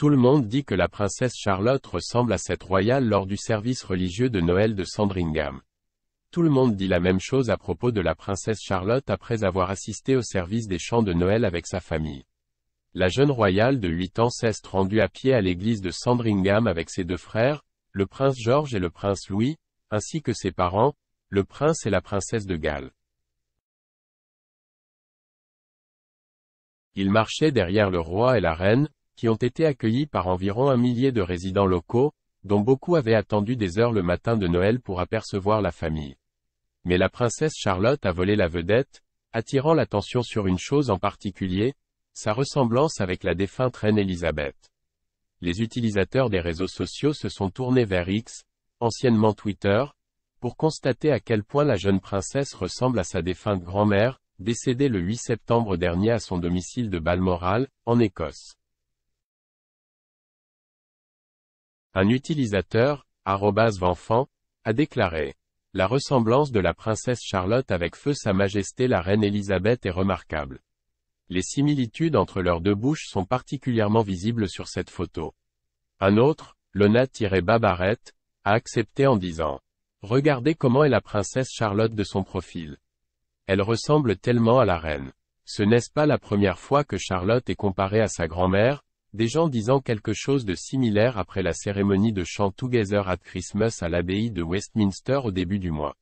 Tout le monde dit que la princesse Charlotte ressemble à cette royale lors du service religieux de Noël de Sandringham. Tout le monde dit la même chose à propos de la princesse Charlotte après avoir assisté au service des chants de Noël avec sa famille. La jeune royale de 8 ans s'est rendue à pied à l'église de Sandringham avec ses deux frères, le prince George et le prince Louis, ainsi que ses parents, le prince et la princesse de Galles. Ils marchaient derrière le roi et la reine, qui ont été accueillis par environ un millier de résidents locaux, dont beaucoup avaient attendu des heures le matin de Noël pour apercevoir la famille. Mais la princesse Charlotte a volé la vedette, attirant l'attention sur une chose en particulier, sa ressemblance avec la défunte reine Elisabeth. Les utilisateurs des réseaux sociaux se sont tournés vers X, anciennement Twitter, pour constater à quel point la jeune princesse ressemble à sa défunte grand-mère, décédée le 8 septembre dernier à son domicile de Balmoral, en Écosse. Un utilisateur, @venfant, a déclaré La ressemblance de la princesse Charlotte avec feu Sa Majesté la Reine Elisabeth est remarquable. Les similitudes entre leurs deux bouches sont particulièrement visibles sur cette photo. Un autre, Lona-Babarette, a accepté en disant Regardez comment est la princesse Charlotte de son profil. Elle ressemble tellement à la reine. Ce n'est pas la première fois que Charlotte est comparée à sa grand-mère, des gens disant quelque chose de similaire après la cérémonie de chant Together at Christmas à l'abbaye de Westminster au début du mois.